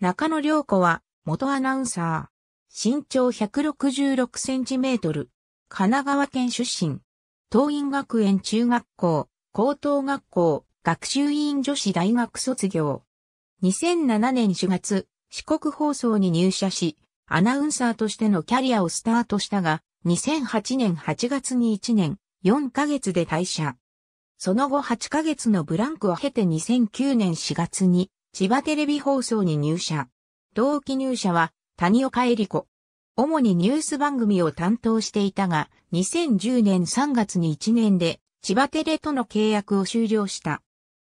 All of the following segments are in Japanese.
中野良子は、元アナウンサー。身長166センチメートル。神奈川県出身。東院学園中学校、高等学校、学習院女子大学卒業。2007年4月、四国放送に入社し、アナウンサーとしてのキャリアをスタートしたが、2008年8月に1年、4ヶ月で退社。その後8ヶ月のブランクを経て2009年4月に、千葉テレビ放送に入社。同期入社は谷岡恵理子。主にニュース番組を担当していたが、2010年3月に1年で千葉テレとの契約を終了した。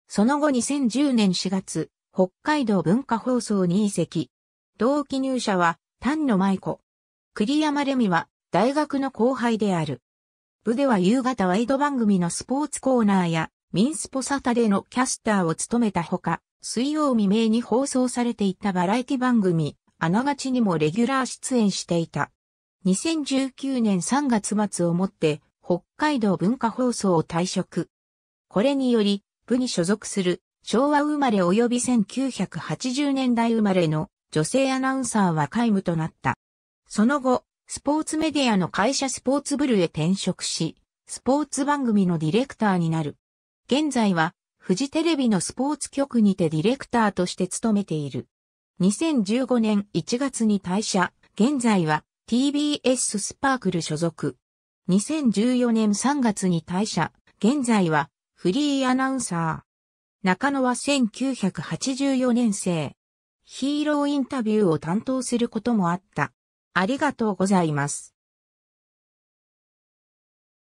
その後2010年4月、北海道文化放送に移籍。同期入社は丹野舞子。栗山レミは大学の後輩である。部では夕方ワイド番組のスポーツコーナーやミンスポサタでのキャスターを務めたほか、水曜未明に放送されていたバラエティ番組、あながちにもレギュラー出演していた。2019年3月末をもって、北海道文化放送を退職。これにより、部に所属する昭和生まれ及び1980年代生まれの女性アナウンサーは皆無となった。その後、スポーツメディアの会社スポーツブルへ転職し、スポーツ番組のディレクターになる。現在はフジテレビのスポーツ局にてディレクターとして務めている。2015年1月に退社、現在は TBS スパークル所属。2014年3月に退社、現在はフリーアナウンサー。中野は1984年生。ヒーローインタビューを担当することもあった。ありがとうございます。